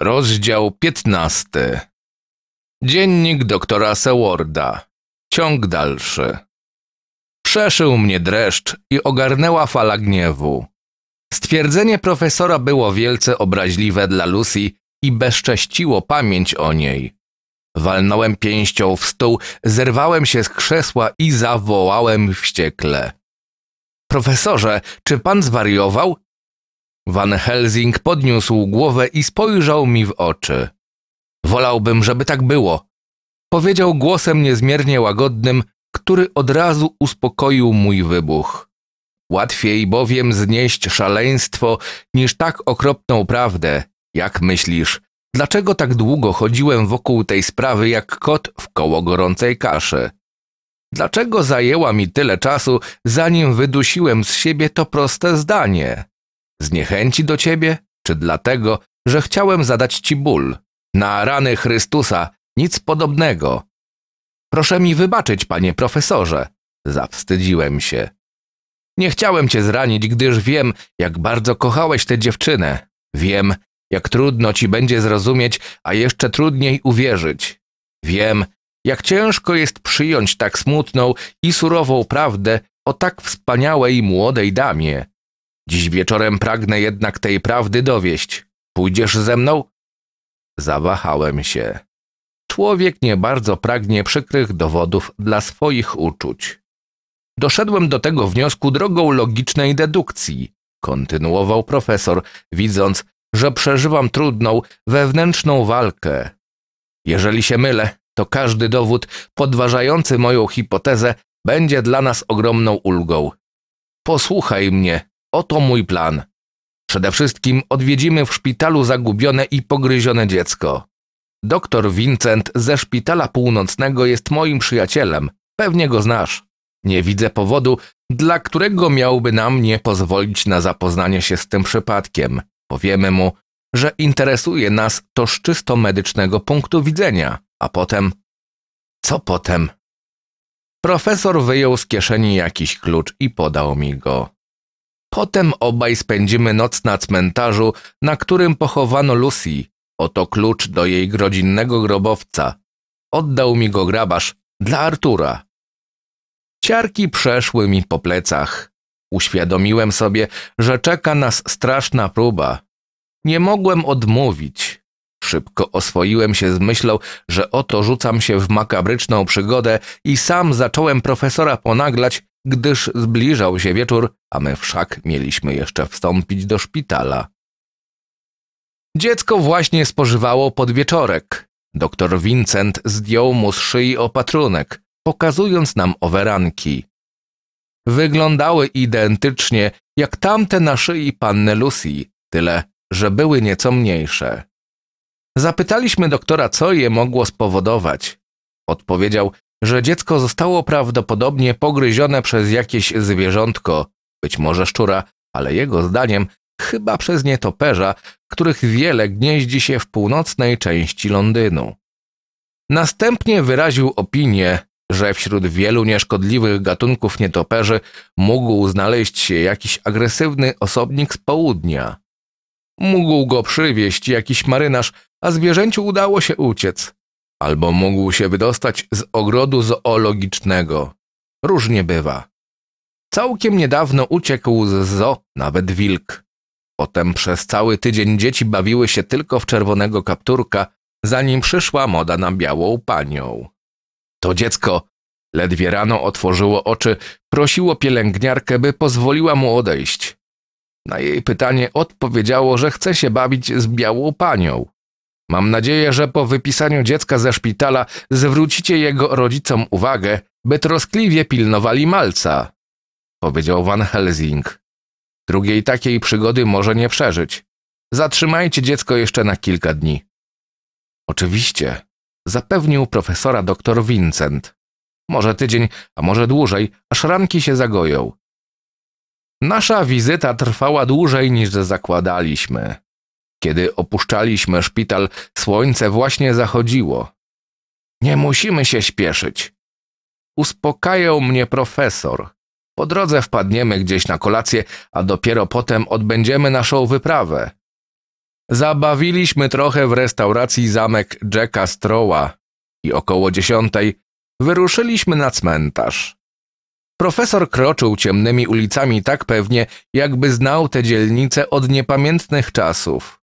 Rozdział 15. Dziennik doktora Sewarda. Ciąg dalszy. Przeszył mnie dreszcz i ogarnęła fala gniewu. Stwierdzenie profesora było wielce obraźliwe dla Lucy i bezcześciło pamięć o niej. Walnąłem pięścią w stół, zerwałem się z krzesła i zawołałem wściekle. Profesorze, czy pan zwariował? Van Helsing podniósł głowę i spojrzał mi w oczy. Wolałbym, żeby tak było, powiedział głosem niezmiernie łagodnym, który od razu uspokoił mój wybuch. Łatwiej bowiem znieść szaleństwo niż tak okropną prawdę. Jak myślisz, dlaczego tak długo chodziłem wokół tej sprawy jak kot w koło gorącej kaszy? Dlaczego zajęła mi tyle czasu, zanim wydusiłem z siebie to proste zdanie? Z niechęci do ciebie, czy dlatego, że chciałem zadać ci ból? Na rany Chrystusa nic podobnego. Proszę mi wybaczyć, panie profesorze. Zawstydziłem się. Nie chciałem cię zranić, gdyż wiem, jak bardzo kochałeś tę dziewczynę. Wiem, jak trudno ci będzie zrozumieć, a jeszcze trudniej uwierzyć. Wiem, jak ciężko jest przyjąć tak smutną i surową prawdę o tak wspaniałej młodej damie. Dziś wieczorem pragnę jednak tej prawdy dowieść. Pójdziesz ze mną? Zawahałem się. Człowiek nie bardzo pragnie przykrych dowodów dla swoich uczuć. Doszedłem do tego wniosku drogą logicznej dedukcji, kontynuował profesor, widząc, że przeżywam trudną, wewnętrzną walkę. Jeżeli się mylę, to każdy dowód podważający moją hipotezę będzie dla nas ogromną ulgą. Posłuchaj mnie, Oto mój plan. Przede wszystkim odwiedzimy w szpitalu zagubione i pogryzione dziecko. Doktor Vincent ze szpitala północnego jest moim przyjacielem, pewnie go znasz. Nie widzę powodu, dla którego miałby nam nie pozwolić na zapoznanie się z tym przypadkiem. Powiemy mu, że interesuje nas to z czysto medycznego punktu widzenia, a potem. Co potem? Profesor wyjął z kieszeni jakiś klucz i podał mi go. Potem obaj spędzimy noc na cmentarzu, na którym pochowano Lucy. Oto klucz do jej rodzinnego grobowca. Oddał mi go grabarz dla Artura. Ciarki przeszły mi po plecach. Uświadomiłem sobie, że czeka nas straszna próba. Nie mogłem odmówić. Szybko oswoiłem się z myślą, że oto rzucam się w makabryczną przygodę i sam zacząłem profesora ponaglać, gdyż zbliżał się wieczór, a my wszak mieliśmy jeszcze wstąpić do szpitala. Dziecko właśnie spożywało podwieczorek. Doktor Vincent zdjął mu z szyi opatrunek, pokazując nam oweranki. Wyglądały identycznie jak tamte na szyi panny Lucy, tyle, że były nieco mniejsze. Zapytaliśmy doktora, co je mogło spowodować. Odpowiedział, że dziecko zostało prawdopodobnie pogryzione przez jakieś zwierzątko, być może szczura, ale jego zdaniem chyba przez nietoperza, których wiele gnieździ się w północnej części Londynu. Następnie wyraził opinię, że wśród wielu nieszkodliwych gatunków nietoperzy mógł znaleźć się jakiś agresywny osobnik z południa. Mógł go przywieść jakiś marynarz, a zwierzęciu udało się uciec albo mógł się wydostać z ogrodu zoologicznego. Różnie bywa. Całkiem niedawno uciekł z zoo nawet wilk. Potem przez cały tydzień dzieci bawiły się tylko w czerwonego kapturka, zanim przyszła moda na białą panią. To dziecko ledwie rano otworzyło oczy, prosiło pielęgniarkę, by pozwoliła mu odejść. Na jej pytanie odpowiedziało, że chce się bawić z białą panią. Mam nadzieję, że po wypisaniu dziecka ze szpitala zwrócicie jego rodzicom uwagę, by troskliwie pilnowali malca, powiedział Van Helsing. Drugiej takiej przygody może nie przeżyć. Zatrzymajcie dziecko jeszcze na kilka dni. Oczywiście, zapewnił profesora dr Vincent. Może tydzień, a może dłużej, aż ranki się zagoją. Nasza wizyta trwała dłużej niż zakładaliśmy. Kiedy opuszczaliśmy szpital, słońce właśnie zachodziło. Nie musimy się śpieszyć. Uspokajał mnie profesor. Po drodze wpadniemy gdzieś na kolację, a dopiero potem odbędziemy naszą wyprawę. Zabawiliśmy trochę w restauracji zamek Jacka Stroła i około dziesiątej wyruszyliśmy na cmentarz. Profesor kroczył ciemnymi ulicami tak pewnie, jakby znał tę dzielnicę od niepamiętnych czasów.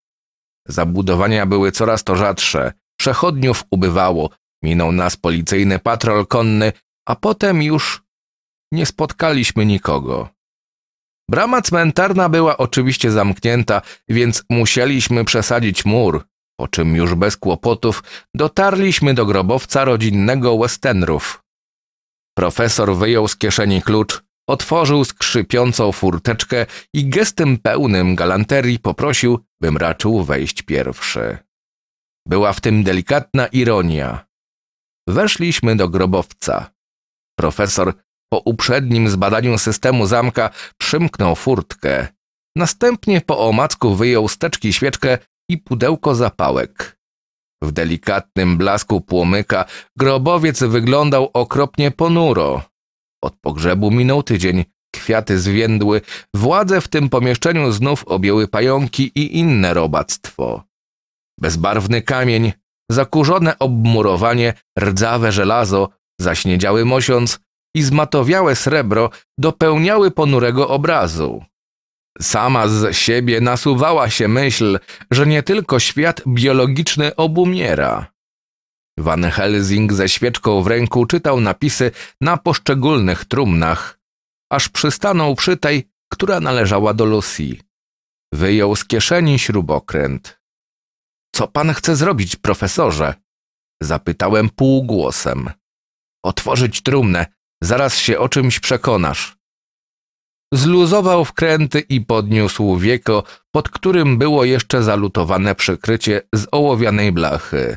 Zabudowania były coraz to rzadsze. Przechodniów ubywało. Minął nas policyjny patrol konny, a potem już nie spotkaliśmy nikogo. Brama cmentarna była oczywiście zamknięta, więc musieliśmy przesadzić mur, po czym już bez kłopotów dotarliśmy do grobowca rodzinnego Westenrów. Profesor wyjął z kieszeni klucz, otworzył skrzypiącą furteczkę i gestem pełnym galanterii poprosił, bym raczył wejść pierwszy. Była w tym delikatna ironia. Weszliśmy do grobowca. Profesor po uprzednim zbadaniu systemu zamka przymknął furtkę. Następnie po omacku wyjął steczki świeczkę i pudełko zapałek. W delikatnym blasku płomyka grobowiec wyglądał okropnie ponuro. Od pogrzebu minął tydzień, kwiaty zwiędły, władze w tym pomieszczeniu znów objęły pająki i inne robactwo. Bezbarwny kamień, zakurzone obmurowanie, rdzawe żelazo, zaśniedziały mosiąc i zmatowiałe srebro dopełniały ponurego obrazu. Sama z siebie nasuwała się myśl, że nie tylko świat biologiczny obumiera. Van Helsing ze świeczką w ręku czytał napisy na poszczególnych trumnach, aż przystanął przy tej, która należała do Lucy. Wyjął z kieszeni śrubokręt. Co pan chce zrobić, profesorze? Zapytałem półgłosem. Otworzyć trumnę, zaraz się o czymś przekonasz. Zluzował wkręty i podniósł wieko, pod którym było jeszcze zalutowane przykrycie z ołowianej blachy.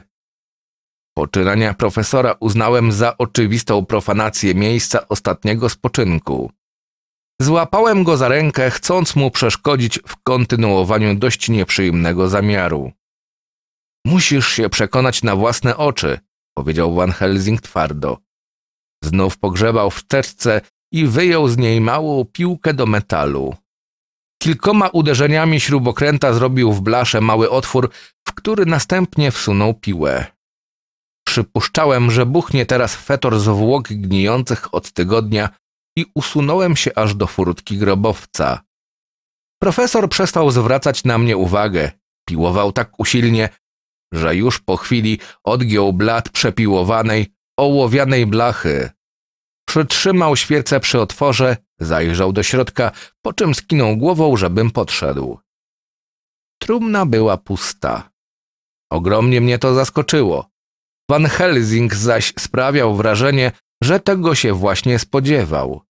Poczynania profesora uznałem za oczywistą profanację miejsca ostatniego spoczynku. Złapałem go za rękę, chcąc mu przeszkodzić w kontynuowaniu dość nieprzyjemnego zamiaru. Musisz się przekonać na własne oczy, powiedział Van Helsing twardo. Znów pogrzebał w teczce i wyjął z niej małą piłkę do metalu. Kilkoma uderzeniami śrubokręta zrobił w blasze mały otwór, w który następnie wsunął piłę. Przypuszczałem, że buchnie teraz fetor z gnijących od tygodnia i usunąłem się aż do furtki grobowca. Profesor przestał zwracać na mnie uwagę. Piłował tak usilnie, że już po chwili odgiął blat przepiłowanej, ołowianej blachy. Przytrzymał świecę przy otworze, zajrzał do środka, po czym skinął głową, żebym podszedł. Trumna była pusta. Ogromnie mnie to zaskoczyło. Van Helsing zaś sprawiał wrażenie, że tego się właśnie spodziewał.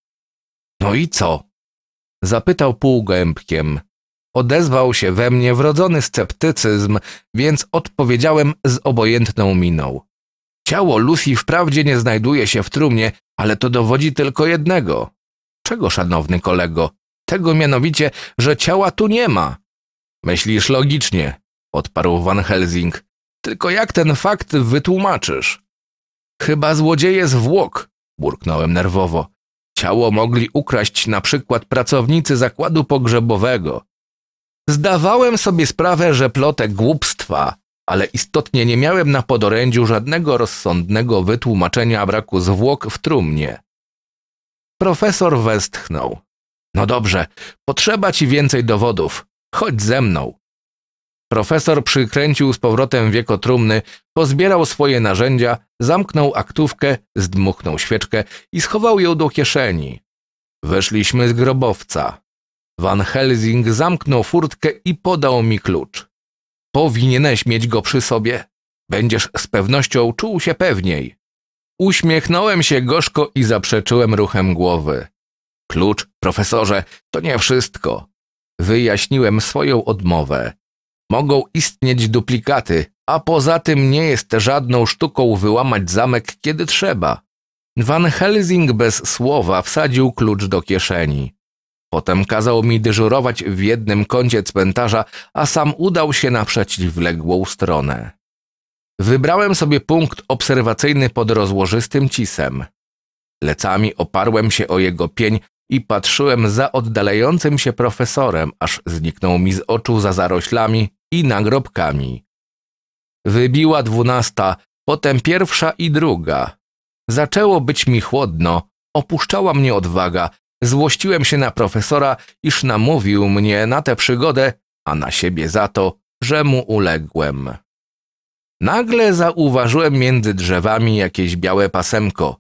No i co? Zapytał półgębkiem. Odezwał się we mnie wrodzony sceptycyzm, więc odpowiedziałem z obojętną miną. Ciało Lucy wprawdzie nie znajduje się w trumnie, ale to dowodzi tylko jednego. Czego, szanowny kolego? Tego mianowicie, że ciała tu nie ma. Myślisz logicznie, odparł Van Helsing. Tylko jak ten fakt wytłumaczysz? Chyba złodzieje z burknąłem nerwowo. Ciało mogli ukraść na przykład pracownicy zakładu pogrzebowego. Zdawałem sobie sprawę, że plotę głupstwa, ale istotnie nie miałem na podorędziu żadnego rozsądnego wytłumaczenia braku zwłok w trumnie. Profesor westchnął. No dobrze, potrzeba ci więcej dowodów. Chodź ze mną. Profesor przykręcił z powrotem wieko trumny, pozbierał swoje narzędzia, zamknął aktówkę, zdmuchnął świeczkę i schował ją do kieszeni. Wyszliśmy z grobowca. Van Helsing zamknął furtkę i podał mi klucz. Powinieneś mieć go przy sobie. Będziesz z pewnością czuł się pewniej. Uśmiechnąłem się gorzko i zaprzeczyłem ruchem głowy. Klucz, profesorze, to nie wszystko. Wyjaśniłem swoją odmowę. Mogą istnieć duplikaty, a poza tym nie jest żadną sztuką wyłamać zamek, kiedy trzeba. Van Helsing bez słowa wsadził klucz do kieszeni. Potem kazał mi dyżurować w jednym kącie cmentarza, a sam udał się na przeciwległą stronę. Wybrałem sobie punkt obserwacyjny pod rozłożystym cisem. Lecami oparłem się o jego pień i patrzyłem za oddalającym się profesorem, aż zniknął mi z oczu za zaroślami i nagrobkami. Wybiła dwunasta, potem pierwsza i druga. Zaczęło być mi chłodno, opuszczała mnie odwaga, złościłem się na profesora, iż namówił mnie na tę przygodę, a na siebie za to, że mu uległem. Nagle zauważyłem między drzewami jakieś białe pasemko.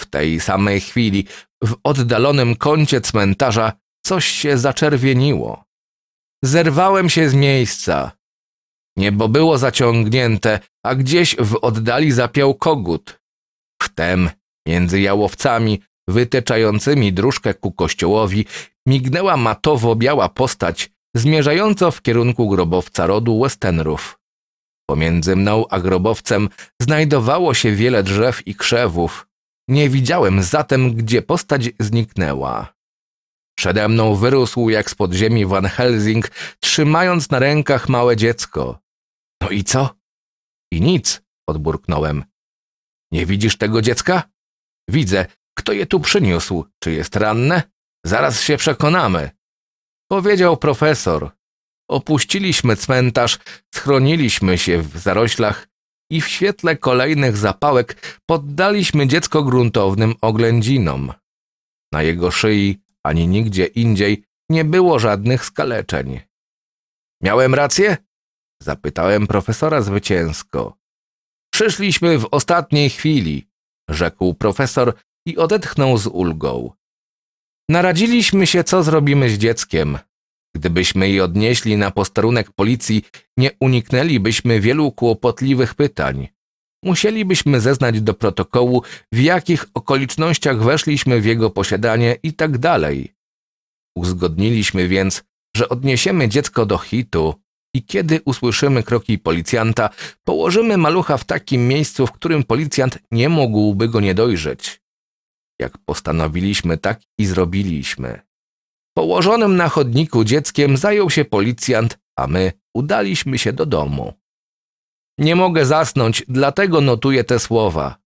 W tej samej chwili w oddalonym kącie cmentarza coś się zaczerwieniło. Zerwałem się z miejsca. Niebo było zaciągnięte, a gdzieś w oddali zapiał kogut. Wtem, między jałowcami, wytyczającymi dróżkę ku kościołowi, mignęła matowo-biała postać, zmierzająca w kierunku grobowca rodu Westenrów. Pomiędzy mną a grobowcem znajdowało się wiele drzew i krzewów. Nie widziałem zatem, gdzie postać zniknęła. Przede mną wyrósł jak z podziemi Van Helsing, trzymając na rękach małe dziecko. No i co? I nic, odburknąłem. Nie widzisz tego dziecka? Widzę. Kto je tu przyniósł? Czy jest ranne? Zaraz się przekonamy. Powiedział profesor. Opuściliśmy cmentarz, schroniliśmy się w zaroślach i w świetle kolejnych zapałek poddaliśmy dziecko gruntownym oględzinom. Na jego szyi ani nigdzie indziej nie było żadnych skaleczeń. Miałem rację? Zapytałem profesora zwycięsko. Przyszliśmy w ostatniej chwili, rzekł profesor i odetchnął z ulgą. Naradziliśmy się, co zrobimy z dzieckiem. Gdybyśmy je odnieśli na posterunek policji, nie uniknęlibyśmy wielu kłopotliwych pytań musielibyśmy zeznać do protokołu, w jakich okolicznościach weszliśmy w jego posiadanie i tak dalej. Uzgodniliśmy więc, że odniesiemy dziecko do hitu i kiedy usłyszymy kroki policjanta, położymy malucha w takim miejscu, w którym policjant nie mógłby go nie dojrzeć. Jak postanowiliśmy, tak i zrobiliśmy. Położonym na chodniku dzieckiem zajął się policjant, a my udaliśmy się do domu. Nie mogę zasnąć, dlatego notuję te słowa.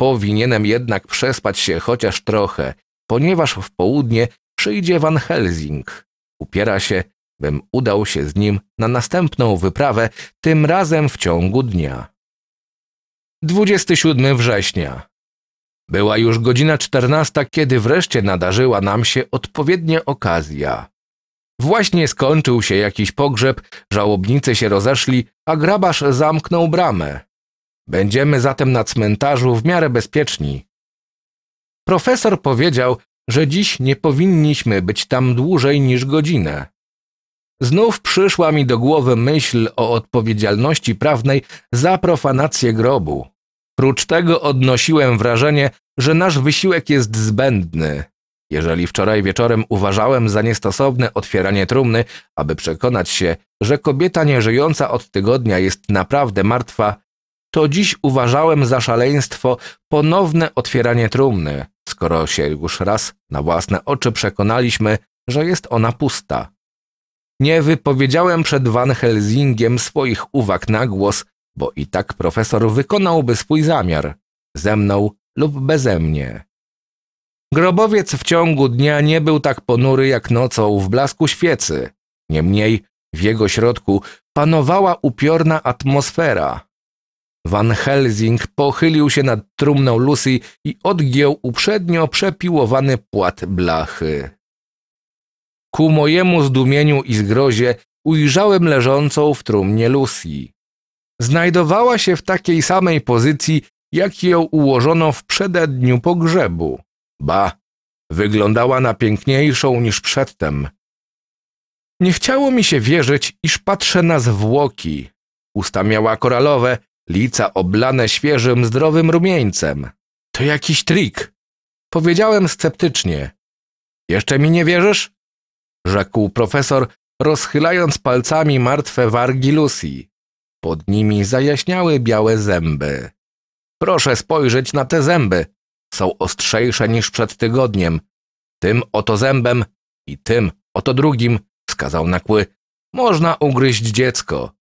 Powinienem jednak przespać się chociaż trochę, ponieważ w południe przyjdzie Van Helsing. Upiera się, bym udał się z nim na następną wyprawę, tym razem w ciągu dnia. 27 września. Była już godzina 14, kiedy wreszcie nadarzyła nam się odpowiednia okazja. Właśnie skończył się jakiś pogrzeb, żałobnicy się rozeszli, a grabarz zamknął bramę. Będziemy zatem na cmentarzu w miarę bezpieczni. Profesor powiedział, że dziś nie powinniśmy być tam dłużej niż godzinę. Znów przyszła mi do głowy myśl o odpowiedzialności prawnej za profanację grobu. Prócz tego odnosiłem wrażenie, że nasz wysiłek jest zbędny. Jeżeli wczoraj wieczorem uważałem za niestosowne otwieranie trumny, aby przekonać się, że kobieta nieżyjąca od tygodnia jest naprawdę martwa, to dziś uważałem za szaleństwo ponowne otwieranie trumny, skoro się już raz na własne oczy przekonaliśmy, że jest ona pusta. Nie wypowiedziałem przed Van Helsingiem swoich uwag na głos, bo i tak profesor wykonałby swój zamiar, ze mną lub beze mnie. Grobowiec w ciągu dnia nie był tak ponury jak nocą w blasku świecy. Niemniej w jego środku panowała upiorna atmosfera. Van Helsing pochylił się nad trumną Lucy i odgiął uprzednio przepiłowany płat blachy. Ku mojemu zdumieniu i zgrozie ujrzałem leżącą w trumnie Lucy. Znajdowała się w takiej samej pozycji, jak ją ułożono w przededniu pogrzebu. Ba, wyglądała na piękniejszą niż przedtem. Nie chciało mi się wierzyć, iż patrzę na zwłoki. Usta miała koralowe, lica oblane świeżym, zdrowym rumieńcem. To jakiś trik. Powiedziałem sceptycznie. Jeszcze mi nie wierzysz? Rzekł profesor, rozchylając palcami martwe wargi Lucy. Pod nimi zajaśniały białe zęby. Proszę spojrzeć na te zęby są ostrzejsze niż przed tygodniem. Tym oto zębem i tym oto drugim, wskazał na kły, można ugryźć dziecko.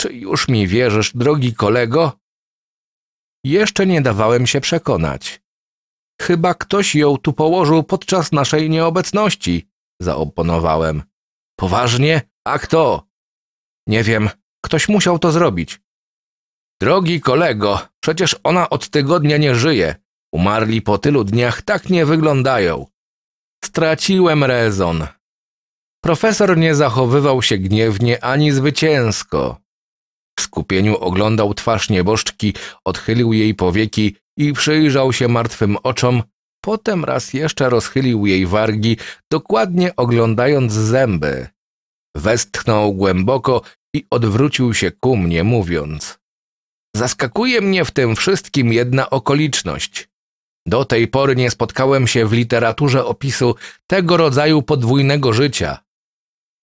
Czy już mi wierzysz, drogi kolego? Jeszcze nie dawałem się przekonać. Chyba ktoś ją tu położył podczas naszej nieobecności, zaoponowałem. Poważnie? A kto? Nie wiem, ktoś musiał to zrobić. Drogi kolego, przecież ona od tygodnia nie żyje. Umarli po tylu dniach tak nie wyglądają. Straciłem rezon. Profesor nie zachowywał się gniewnie ani zwycięsko. W skupieniu oglądał twarz nieboszczki, odchylił jej powieki i przyjrzał się martwym oczom, potem raz jeszcze rozchylił jej wargi, dokładnie oglądając zęby. Westchnął głęboko i odwrócił się ku mnie, mówiąc: Zaskakuje mnie w tym wszystkim jedna okoliczność. Do tej pory nie spotkałem się w literaturze opisu tego rodzaju podwójnego życia.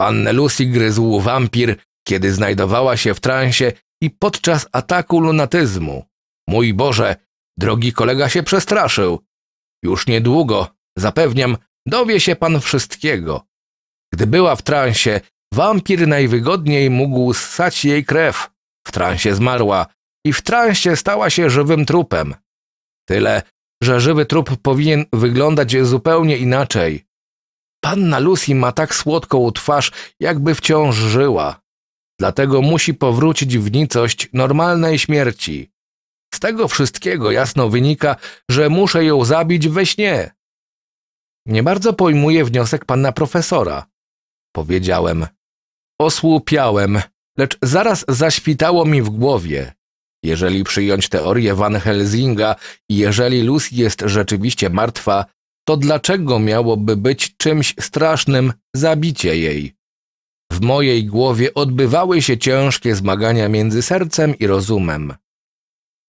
Pannę Lucy gryzł wampir, kiedy znajdowała się w transie i podczas ataku lunatyzmu. Mój Boże, drogi kolega się przestraszył. Już niedługo, zapewniam, dowie się pan wszystkiego. Gdy była w transie, wampir najwygodniej mógł ssać jej krew. W transie zmarła i w transie stała się żywym trupem. Tyle że żywy trup powinien wyglądać zupełnie inaczej. Panna Lucy ma tak słodką twarz, jakby wciąż żyła. Dlatego musi powrócić w nicość normalnej śmierci. Z tego wszystkiego jasno wynika, że muszę ją zabić we śnie. Nie bardzo pojmuję wniosek pana profesora, powiedziałem. Osłupiałem, lecz zaraz zaświtało mi w głowie. Jeżeli przyjąć teorię Van Helsinga i jeżeli Lucy jest rzeczywiście martwa, to dlaczego miałoby być czymś strasznym zabicie jej? W mojej głowie odbywały się ciężkie zmagania między sercem i rozumem.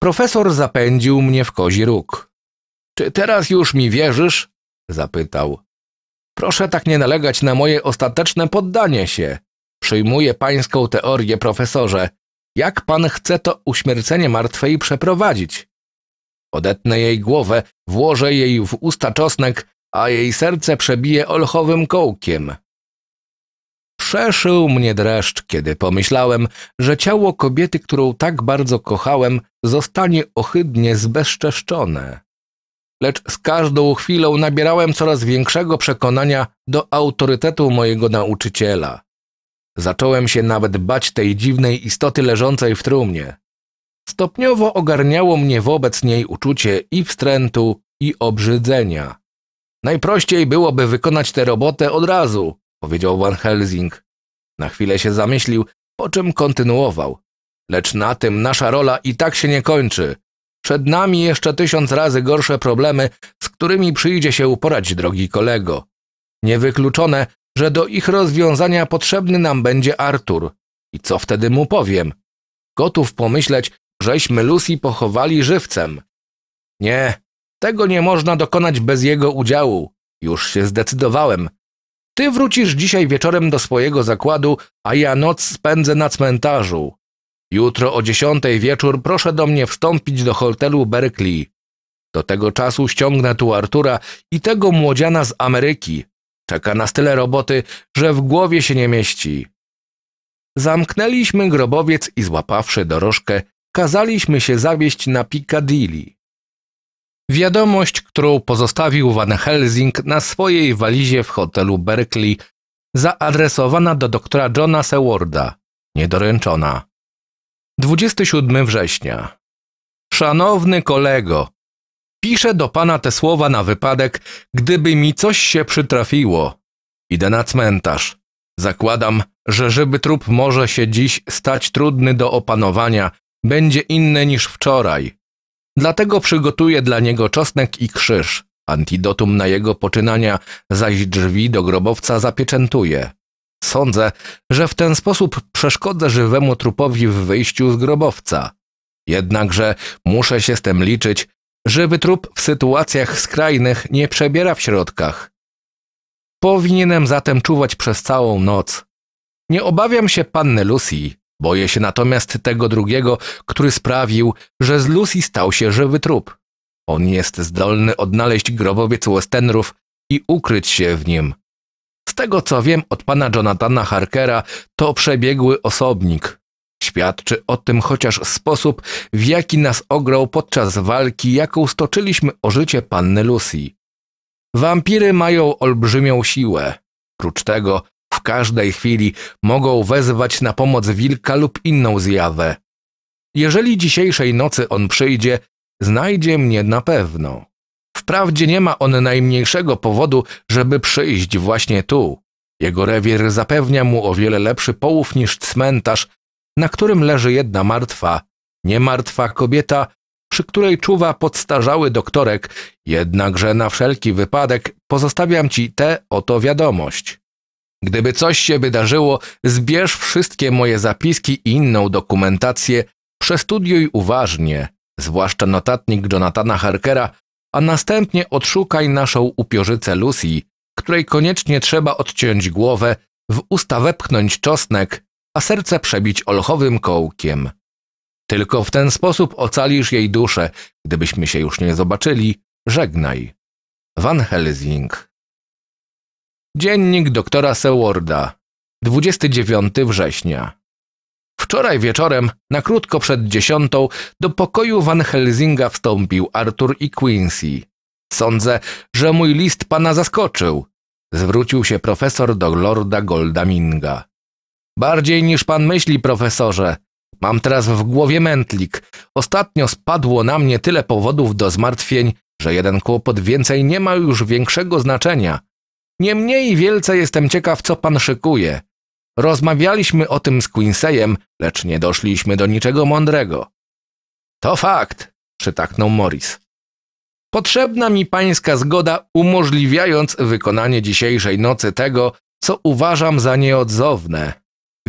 Profesor zapędził mnie w kozi róg. Czy teraz już mi wierzysz? zapytał. Proszę tak nie nalegać na moje ostateczne poddanie się. Przyjmuję pańską teorię, profesorze jak pan chce to uśmiercenie martwej przeprowadzić? Odetnę jej głowę, włożę jej w usta czosnek, a jej serce przebiję olchowym kołkiem. Przeszył mnie dreszcz, kiedy pomyślałem, że ciało kobiety, którą tak bardzo kochałem, zostanie ohydnie zbezczeszczone. Lecz z każdą chwilą nabierałem coraz większego przekonania do autorytetu mojego nauczyciela. Zacząłem się nawet bać tej dziwnej istoty leżącej w trumnie. Stopniowo ogarniało mnie wobec niej uczucie i wstrętu, i obrzydzenia. Najprościej byłoby wykonać tę robotę od razu, powiedział Van Helsing. Na chwilę się zamyślił, po czym kontynuował. Lecz na tym nasza rola i tak się nie kończy. Przed nami jeszcze tysiąc razy gorsze problemy, z którymi przyjdzie się uporać, drogi kolego. Niewykluczone, że do ich rozwiązania potrzebny nam będzie Artur. I co wtedy mu powiem? Gotów pomyśleć, żeśmy Lucy pochowali żywcem. Nie, tego nie można dokonać bez jego udziału. Już się zdecydowałem. Ty wrócisz dzisiaj wieczorem do swojego zakładu, a ja noc spędzę na cmentarzu. Jutro o dziesiątej wieczór proszę do mnie wstąpić do hotelu Berkeley. Do tego czasu ściągnę tu Artura i tego młodziana z Ameryki. Czeka nas tyle roboty, że w głowie się nie mieści. Zamknęliśmy grobowiec i złapawszy dorożkę, kazaliśmy się zawieść na Piccadilly. Wiadomość, którą pozostawił Van Helsing na swojej walizie w hotelu Berkeley, zaadresowana do doktora Johna Sewarda, niedoręczona. 27 września. Szanowny kolego, Piszę do pana te słowa na wypadek, gdyby mi coś się przytrafiło. Idę na cmentarz. Zakładam, że żeby trup może się dziś stać trudny do opanowania, będzie inny niż wczoraj. Dlatego przygotuję dla niego czosnek i krzyż, antidotum na jego poczynania, zaś drzwi do grobowca zapieczętuję. Sądzę, że w ten sposób przeszkodzę żywemu trupowi w wyjściu z grobowca. Jednakże muszę się z tym liczyć, Żywy trup w sytuacjach skrajnych nie przebiera w środkach. Powinienem zatem czuwać przez całą noc. Nie obawiam się panny Lucy, boję się natomiast tego drugiego, który sprawił, że z Lucy stał się żywy trup. On jest zdolny odnaleźć grobowiec Westenrów i ukryć się w nim. Z tego co wiem od pana Jonathana Harkera, to przebiegły osobnik. Świadczy o tym chociaż sposób, w jaki nas ograł podczas walki, jaką stoczyliśmy o życie panny Lucy. Wampiry mają olbrzymią siłę. Prócz tego, w każdej chwili mogą wezwać na pomoc wilka lub inną zjawę. Jeżeli dzisiejszej nocy on przyjdzie, znajdzie mnie na pewno. Wprawdzie nie ma on najmniejszego powodu, żeby przyjść właśnie tu. Jego rewir zapewnia mu o wiele lepszy połów niż cmentarz, na którym leży jedna martwa, niemartwa kobieta, przy której czuwa podstarzały doktorek, jednakże na wszelki wypadek pozostawiam ci tę oto wiadomość. Gdyby coś się wydarzyło, zbierz wszystkie moje zapiski i inną dokumentację, przestudiuj uważnie, zwłaszcza notatnik Jonathana Harkera, a następnie odszukaj naszą upiorzycę Lucy, której koniecznie trzeba odciąć głowę, w usta wepchnąć czosnek a serce przebić olchowym kołkiem. Tylko w ten sposób ocalisz jej duszę. Gdybyśmy się już nie zobaczyli, żegnaj. Van Helsing Dziennik doktora Sewarda 29 września Wczoraj wieczorem, na krótko przed dziesiątą, do pokoju Van Helsinga wstąpił Arthur i Quincy. Sądzę, że mój list pana zaskoczył. Zwrócił się profesor do lorda Goldaminga. Bardziej niż pan myśli, profesorze. Mam teraz w głowie mętlik. Ostatnio spadło na mnie tyle powodów do zmartwień, że jeden kłopot więcej nie ma już większego znaczenia. Niemniej wielce jestem ciekaw, co pan szykuje. Rozmawialiśmy o tym z Quincejem, lecz nie doszliśmy do niczego mądrego. To fakt, przytaknął Morris. Potrzebna mi pańska zgoda umożliwiając wykonanie dzisiejszej nocy tego, co uważam za nieodzowne.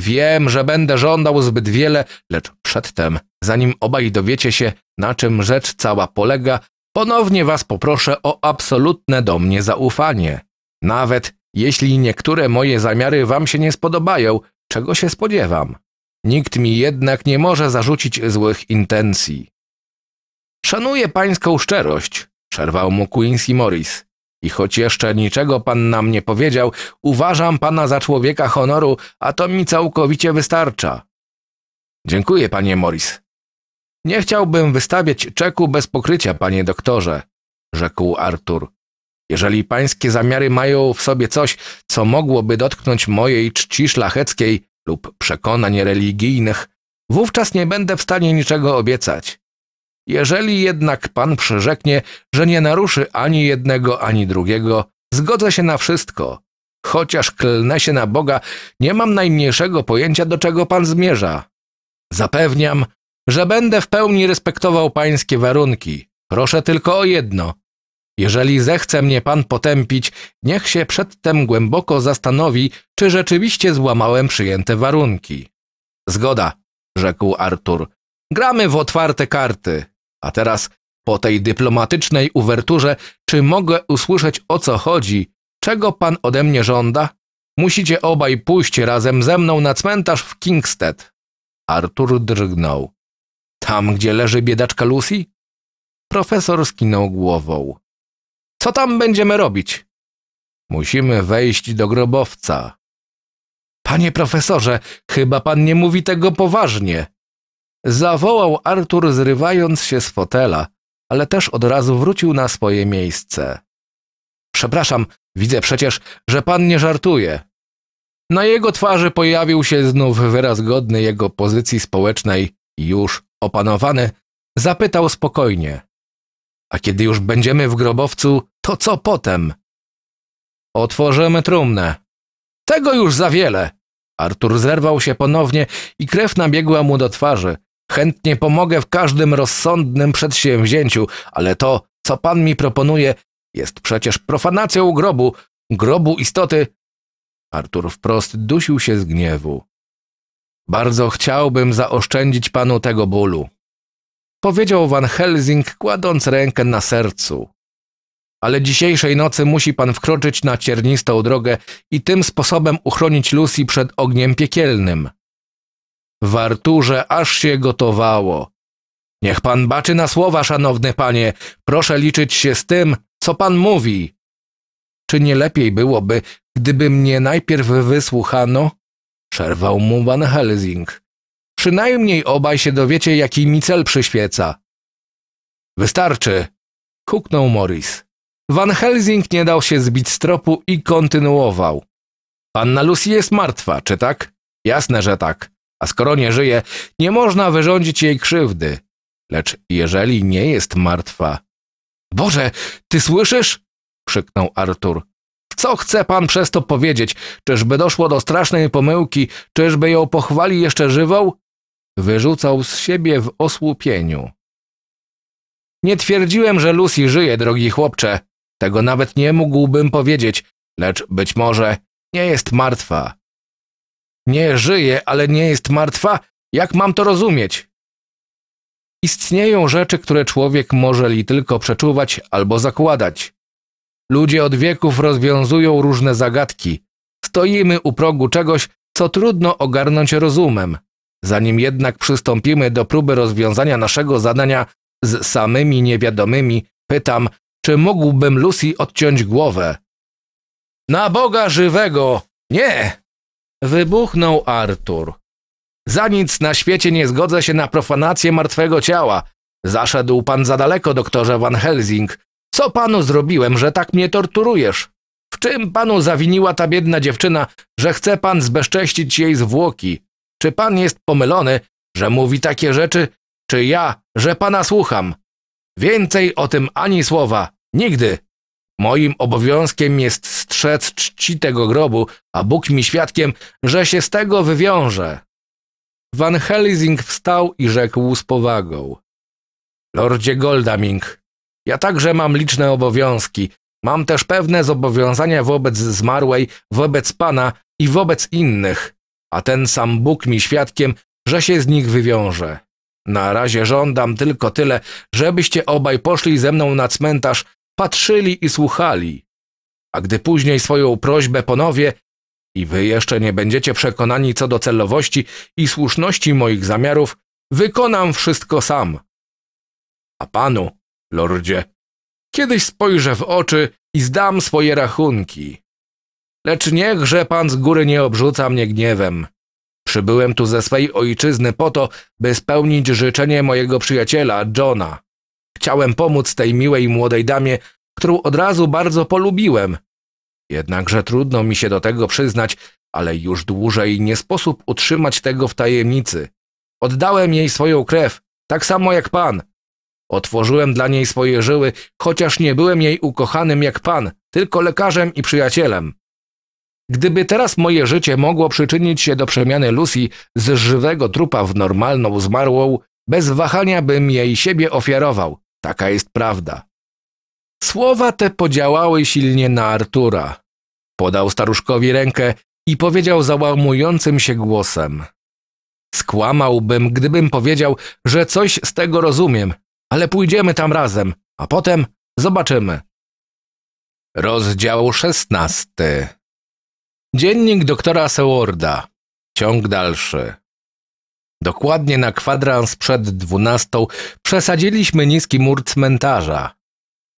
Wiem, że będę żądał zbyt wiele, lecz przedtem, zanim obaj dowiecie się, na czym rzecz cała polega, ponownie was poproszę o absolutne do mnie zaufanie. Nawet jeśli niektóre moje zamiary wam się nie spodobają, czego się spodziewam. Nikt mi jednak nie może zarzucić złych intencji. Szanuję pańską szczerość, przerwał mu Quincy Morris. I choć jeszcze niczego pan nam nie powiedział, uważam pana za człowieka honoru, a to mi całkowicie wystarcza. Dziękuję, panie Morris. Nie chciałbym wystawiać czeku bez pokrycia, panie doktorze, rzekł Artur. Jeżeli pańskie zamiary mają w sobie coś, co mogłoby dotknąć mojej czci szlacheckiej lub przekonań religijnych, wówczas nie będę w stanie niczego obiecać. Jeżeli jednak pan przyrzeknie, że nie naruszy ani jednego, ani drugiego, zgodzę się na wszystko. Chociaż klnę się na Boga, nie mam najmniejszego pojęcia, do czego pan zmierza. Zapewniam, że będę w pełni respektował pańskie warunki. Proszę tylko o jedno. Jeżeli zechce mnie pan potępić, niech się przedtem głęboko zastanowi, czy rzeczywiście złamałem przyjęte warunki. Zgoda, rzekł Artur. Gramy w otwarte karty. A teraz, po tej dyplomatycznej uwerturze, czy mogę usłyszeć o co chodzi? Czego pan ode mnie żąda? Musicie obaj pójść razem ze mną na cmentarz w Kingstead. Artur drgnął. Tam, gdzie leży biedaczka Lucy? Profesor skinął głową. Co tam będziemy robić? Musimy wejść do grobowca. Panie profesorze, chyba pan nie mówi tego poważnie. Zawołał Artur, zrywając się z fotela, ale też od razu wrócił na swoje miejsce. Przepraszam, widzę przecież, że pan nie żartuje. Na jego twarzy pojawił się znów wyraz godny jego pozycji społecznej, już opanowany, zapytał spokojnie. A kiedy już będziemy w grobowcu, to co potem? Otworzymy trumnę. Tego już za wiele. Artur zerwał się ponownie i krew nabiegła mu do twarzy, Chętnie pomogę w każdym rozsądnym przedsięwzięciu, ale to, co pan mi proponuje, jest przecież profanacją grobu, grobu istoty. Artur wprost dusił się z gniewu. Bardzo chciałbym zaoszczędzić panu tego bólu. Powiedział Van Helsing, kładąc rękę na sercu. Ale dzisiejszej nocy musi pan wkroczyć na ciernistą drogę i tym sposobem uchronić Lucy przed ogniem piekielnym. Warturze aż się gotowało. Niech pan baczy na słowa, szanowny panie. Proszę liczyć się z tym, co pan mówi. Czy nie lepiej byłoby, gdyby mnie najpierw wysłuchano? Przerwał mu van Helsing. Przynajmniej obaj się dowiecie, jaki mi cel przyświeca. Wystarczy, huknął Morris. Van Helsing nie dał się zbić z tropu i kontynuował. Panna Lucy jest martwa, czy tak? Jasne, że tak a skoro nie żyje, nie można wyrządzić jej krzywdy. Lecz jeżeli nie jest martwa... Boże, ty słyszysz? krzyknął Artur. Co chce pan przez to powiedzieć? Czyżby doszło do strasznej pomyłki? Czyżby ją pochwali jeszcze żywą? Wyrzucał z siebie w osłupieniu. Nie twierdziłem, że Lucy żyje, drogi chłopcze. Tego nawet nie mógłbym powiedzieć, lecz być może nie jest martwa. Nie żyje, ale nie jest martwa? Jak mam to rozumieć? Istnieją rzeczy, które człowiek może li tylko przeczuwać albo zakładać. Ludzie od wieków rozwiązują różne zagadki. Stoimy u progu czegoś, co trudno ogarnąć rozumem. Zanim jednak przystąpimy do próby rozwiązania naszego zadania z samymi niewiadomymi, pytam, czy mógłbym Lucy odciąć głowę? Na Boga żywego! Nie! Wybuchnął Artur. Za nic na świecie nie zgodzę się na profanację martwego ciała. Zaszedł pan za daleko, doktorze Van Helsing. Co panu zrobiłem, że tak mnie torturujesz? W czym panu zawiniła ta biedna dziewczyna, że chce pan zbezcześcić jej zwłoki? Czy pan jest pomylony, że mówi takie rzeczy, czy ja, że pana słucham? Więcej o tym ani słowa. Nigdy. Moim obowiązkiem jest strzec czci tego grobu, a Bóg mi świadkiem, że się z tego wywiąże. Van Helsing wstał i rzekł z powagą. Lordzie Goldaming, ja także mam liczne obowiązki. Mam też pewne zobowiązania wobec zmarłej, wobec Pana i wobec innych, a ten sam Bóg mi świadkiem, że się z nich wywiąże. Na razie żądam tylko tyle, żebyście obaj poszli ze mną na cmentarz patrzyli i słuchali. A gdy później swoją prośbę ponowię i wy jeszcze nie będziecie przekonani co do celowości i słuszności moich zamiarów, wykonam wszystko sam. A panu, lordzie, kiedyś spojrzę w oczy i zdam swoje rachunki. Lecz niechże pan z góry nie obrzuca mnie gniewem. Przybyłem tu ze swej ojczyzny po to, by spełnić życzenie mojego przyjaciela, Johna. Chciałem pomóc tej miłej młodej damie, którą od razu bardzo polubiłem. Jednakże trudno mi się do tego przyznać, ale już dłużej nie sposób utrzymać tego w tajemnicy. Oddałem jej swoją krew, tak samo jak pan. Otworzyłem dla niej swoje żyły, chociaż nie byłem jej ukochanym jak pan, tylko lekarzem i przyjacielem. Gdyby teraz moje życie mogło przyczynić się do przemiany Lucy z żywego trupa w normalną zmarłą, bez wahania bym jej siebie ofiarował. Taka jest prawda. Słowa te podziałały silnie na Artura. Podał staruszkowi rękę i powiedział załamującym się głosem. Skłamałbym, gdybym powiedział, że coś z tego rozumiem, ale pójdziemy tam razem, a potem zobaczymy. Rozdział szesnasty Dziennik doktora Seworda Ciąg dalszy Dokładnie na kwadrans przed dwunastą przesadziliśmy niski mur cmentarza.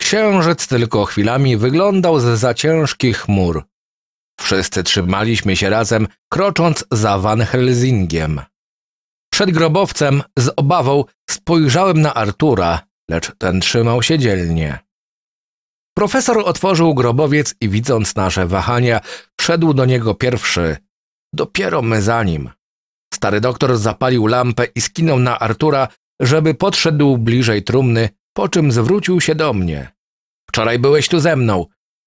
Księżyc tylko chwilami wyglądał z za ciężkich chmur. Wszyscy trzymaliśmy się razem, krocząc za Van Helsingiem. Przed grobowcem z obawą spojrzałem na Artura, lecz ten trzymał się dzielnie. Profesor otworzył grobowiec i widząc nasze wahania, wszedł do niego pierwszy. Dopiero my za nim. Stary doktor zapalił lampę i skinął na Artura, żeby podszedł bliżej trumny, po czym zwrócił się do mnie. Wczoraj byłeś tu ze mną.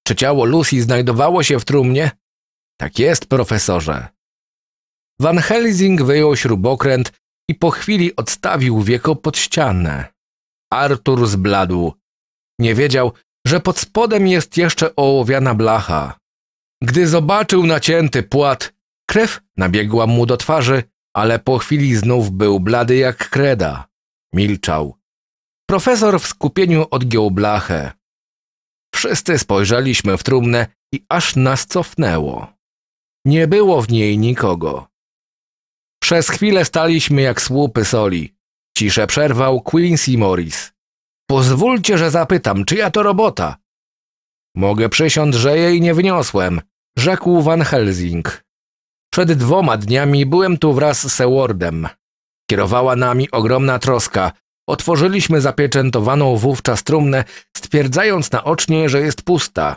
Czy ciało Lucy znajdowało się w trumnie? Tak jest, profesorze. Van Helsing wyjął śrubokręt i po chwili odstawił wieko pod ścianę. Artur zbladł. Nie wiedział, że pod spodem jest jeszcze ołowiana blacha. Gdy zobaczył nacięty płat, krew nabiegła mu do twarzy ale po chwili znów był blady jak kreda. Milczał. Profesor w skupieniu odgiął blachę. Wszyscy spojrzeliśmy w trumnę i aż nas cofnęło. Nie było w niej nikogo. Przez chwilę staliśmy jak słupy soli. Ciszę przerwał Quincy Morris. Pozwólcie, że zapytam, czyja to robota? Mogę przysiąc, że jej nie wniosłem, rzekł Van Helsing. Przed dwoma dniami byłem tu wraz z Sewardem. Kierowała nami ogromna troska. Otworzyliśmy zapieczętowaną wówczas trumnę, stwierdzając naocznie, że jest pusta.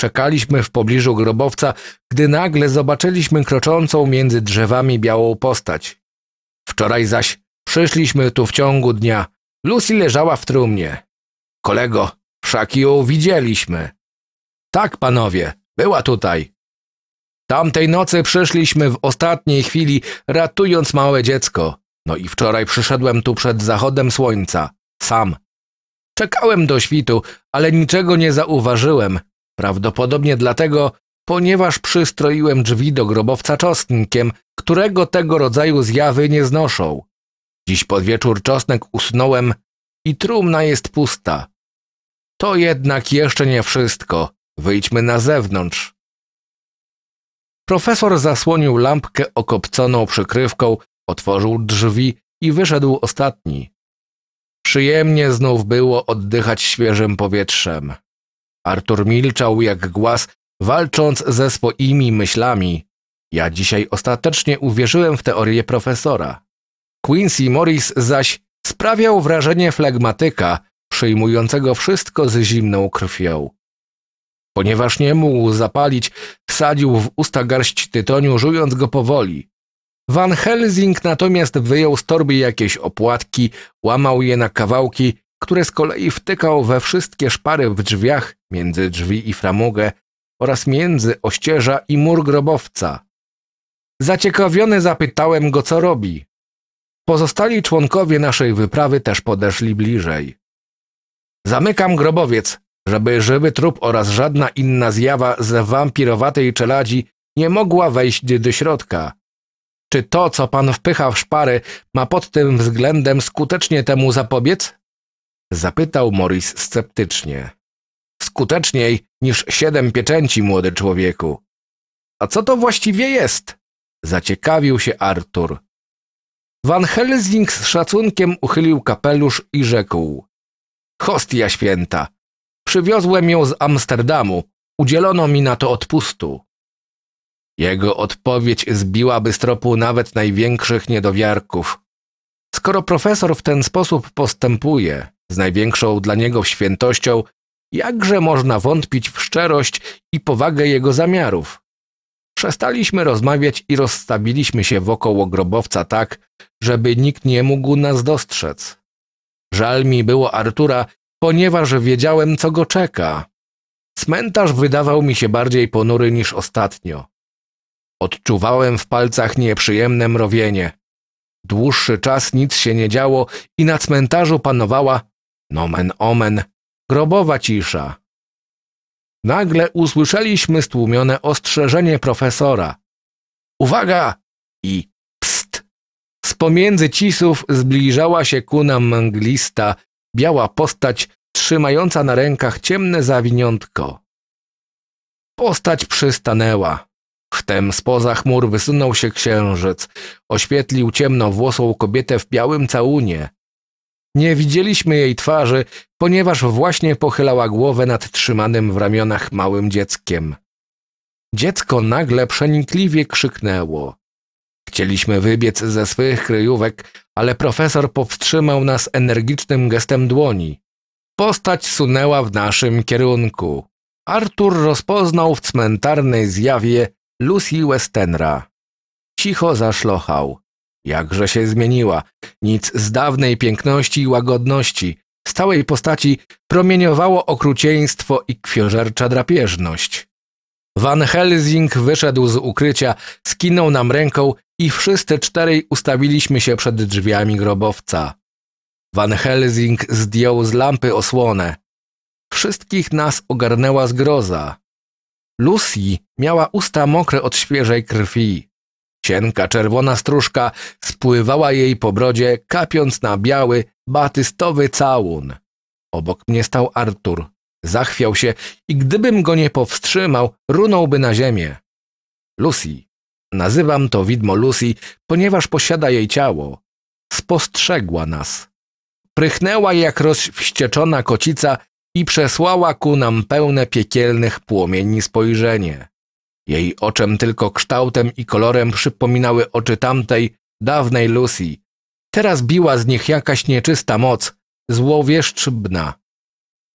Czekaliśmy w pobliżu grobowca, gdy nagle zobaczyliśmy kroczącą między drzewami białą postać. Wczoraj zaś przyszliśmy tu w ciągu dnia. Lucy leżała w trumnie. Kolego, wszak ją widzieliśmy. Tak, panowie, była tutaj. Tamtej nocy przyszliśmy w ostatniej chwili, ratując małe dziecko. No i wczoraj przyszedłem tu przed zachodem słońca. Sam. Czekałem do świtu, ale niczego nie zauważyłem. Prawdopodobnie dlatego, ponieważ przystroiłem drzwi do grobowca czosnkiem, którego tego rodzaju zjawy nie znoszą. Dziś pod wieczór czosnek usunąłem i trumna jest pusta. To jednak jeszcze nie wszystko. Wyjdźmy na zewnątrz. Profesor zasłonił lampkę okopconą przykrywką, otworzył drzwi i wyszedł ostatni. Przyjemnie znów było oddychać świeżym powietrzem. Artur milczał jak głaz, walcząc ze swoimi myślami. Ja dzisiaj ostatecznie uwierzyłem w teorię profesora. Quincy Morris zaś sprawiał wrażenie flegmatyka, przyjmującego wszystko z zimną krwią. Ponieważ nie mógł zapalić, wsadził w usta garść tytoniu, żując go powoli. Van Helsing natomiast wyjął z torby jakieś opłatki, łamał je na kawałki, które z kolei wtykał we wszystkie szpary w drzwiach, między drzwi i framugę oraz między ościeża i mur grobowca. Zaciekawiony zapytałem go, co robi. Pozostali członkowie naszej wyprawy też podeszli bliżej. Zamykam grobowiec, żeby żywy trup oraz żadna inna zjawa z wampirowatej czeladzi nie mogła wejść do środka. Czy to, co pan wpycha w szpary, ma pod tym względem skutecznie temu zapobiec? Zapytał Morris sceptycznie. Skuteczniej niż siedem pieczęci, młody człowieku. A co to właściwie jest? Zaciekawił się Artur. Van Helsing z szacunkiem uchylił kapelusz i rzekł. Hostia święta, Przywiozłem ją z Amsterdamu. Udzielono mi na to odpustu. Jego odpowiedź zbiłaby z tropu nawet największych niedowiarków. Skoro profesor w ten sposób postępuje, z największą dla niego świętością, jakże można wątpić w szczerość i powagę jego zamiarów? Przestaliśmy rozmawiać i rozstawiliśmy się wokoło grobowca tak, żeby nikt nie mógł nas dostrzec. Żal mi było Artura ponieważ wiedziałem, co go czeka. Cmentarz wydawał mi się bardziej ponury niż ostatnio. Odczuwałem w palcach nieprzyjemne mrowienie. Dłuższy czas nic się nie działo i na cmentarzu panowała, nomen omen, grobowa cisza. Nagle usłyszeliśmy stłumione ostrzeżenie profesora. Uwaga! I pst! Z pomiędzy cisów zbliżała się ku nam mglista, biała postać trzymająca na rękach ciemne zawiniątko. Postać przystanęła. Wtem spoza chmur wysunął się księżyc. Oświetlił ciemnowłosą kobietę w białym całunie. Nie widzieliśmy jej twarzy, ponieważ właśnie pochylała głowę nad trzymanym w ramionach małym dzieckiem. Dziecko nagle przenikliwie krzyknęło. Chcieliśmy wybiec ze swych kryjówek, ale profesor powstrzymał nas energicznym gestem dłoni. Postać sunęła w naszym kierunku. Arthur rozpoznał w cmentarnej zjawie Lucy Westenra. Cicho zaszlochał. Jakże się zmieniła. Nic z dawnej piękności i łagodności. Z całej postaci promieniowało okrucieństwo i kwiożercza drapieżność. Van Helsing wyszedł z ukrycia, skinął nam ręką i wszyscy czterej ustawiliśmy się przed drzwiami grobowca. Van Helsing zdjął z lampy osłonę. Wszystkich nas ogarnęła zgroza. Lucy miała usta mokre od świeżej krwi. Cienka czerwona stróżka spływała jej po brodzie, kapiąc na biały, batystowy całun. Obok mnie stał Artur, Zachwiał się i gdybym go nie powstrzymał, runąłby na ziemię. Lucy. Nazywam to widmo Lucy, ponieważ posiada jej ciało. Spostrzegła nas. Prychnęła jak rozwścieczona kocica i przesłała ku nam pełne piekielnych płomieni spojrzenie. Jej oczem tylko kształtem i kolorem przypominały oczy tamtej, dawnej Lucy. Teraz biła z nich jakaś nieczysta moc, bna.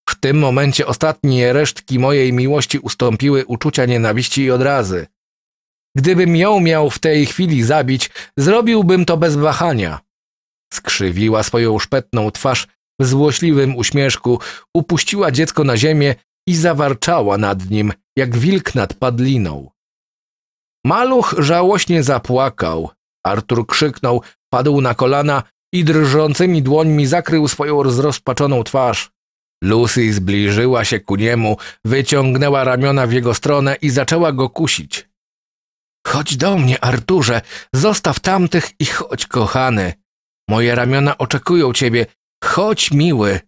W tym momencie ostatnie resztki mojej miłości ustąpiły uczucia nienawiści i odrazy. Gdybym ją miał w tej chwili zabić, zrobiłbym to bez wahania. Skrzywiła swoją szpetną twarz w złośliwym uśmieszku, upuściła dziecko na ziemię i zawarczała nad nim, jak wilk nad padliną. Maluch żałośnie zapłakał. Artur krzyknął, padł na kolana i drżącymi dłońmi zakrył swoją rozrozpaczoną twarz. Lucy zbliżyła się ku niemu, wyciągnęła ramiona w jego stronę i zaczęła go kusić. Chodź do mnie, Arturze, zostaw tamtych i chodź, kochany. Moje ramiona oczekują ciebie. Chodź, miły,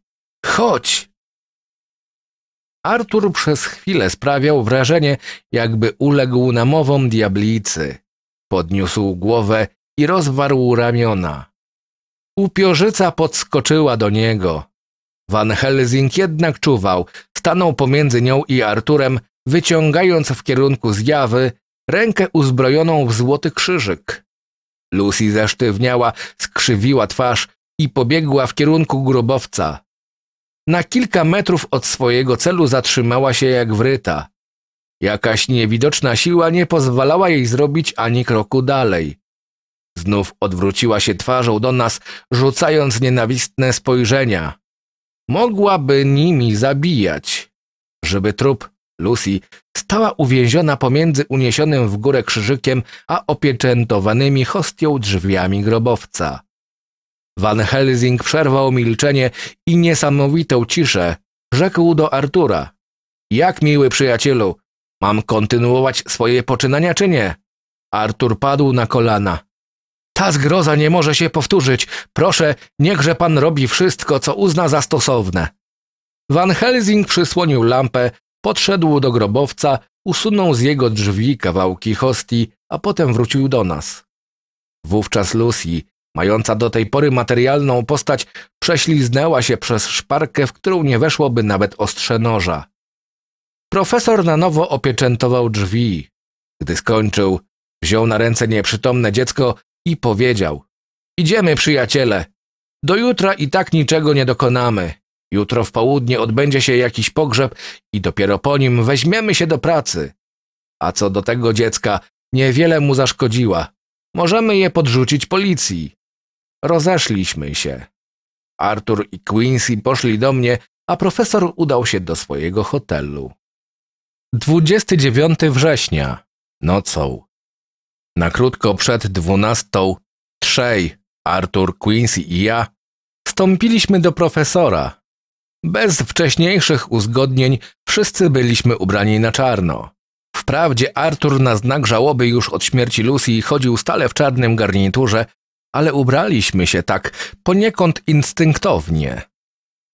chodź. Artur przez chwilę sprawiał wrażenie, jakby uległ namowom diablicy. Podniósł głowę i rozwarł ramiona. Upiorzyca podskoczyła do niego. Van Helsing jednak czuwał, stanął pomiędzy nią i Arturem, wyciągając w kierunku zjawy rękę uzbrojoną w złoty krzyżyk. Lucy zasztywniała, skrzywiła twarz i pobiegła w kierunku grobowca. Na kilka metrów od swojego celu zatrzymała się jak wryta. Jakaś niewidoczna siła nie pozwalała jej zrobić ani kroku dalej. Znów odwróciła się twarzą do nas, rzucając nienawistne spojrzenia. Mogłaby nimi zabijać, żeby trup Lucy stała uwięziona pomiędzy uniesionym w górę krzyżykiem a opieczętowanymi hostią drzwiami grobowca. Van Helsing przerwał milczenie i niesamowitą ciszę. Rzekł do Artura. Jak miły przyjacielu, mam kontynuować swoje poczynania czy nie? Artur padł na kolana. Ta zgroza nie może się powtórzyć. Proszę, niechże pan robi wszystko, co uzna za stosowne. Van Helsing przysłonił lampę, podszedł do grobowca, usunął z jego drzwi kawałki hostii, a potem wrócił do nas. Wówczas Lucy, mająca do tej pory materialną postać, prześliznęła się przez szparkę, w którą nie weszłoby nawet ostrze noża. Profesor na nowo opieczętował drzwi. Gdy skończył, wziął na ręce nieprzytomne dziecko i powiedział: Idziemy, przyjaciele. Do jutra i tak niczego nie dokonamy. Jutro w południe odbędzie się jakiś pogrzeb i dopiero po nim weźmiemy się do pracy. A co do tego dziecka, niewiele mu zaszkodziła. Możemy je podrzucić policji. Rozeszliśmy się. Arthur i Quincy poszli do mnie, a profesor udał się do swojego hotelu. 29 września. Nocą. Na krótko przed dwunastą trzej Arthur Quincy i ja stąpiliśmy do profesora. Bez wcześniejszych uzgodnień wszyscy byliśmy ubrani na czarno. Wprawdzie Arthur na znak żałoby już od śmierci Lucy chodził stale w czarnym garniturze, ale ubraliśmy się tak poniekąd instynktownie.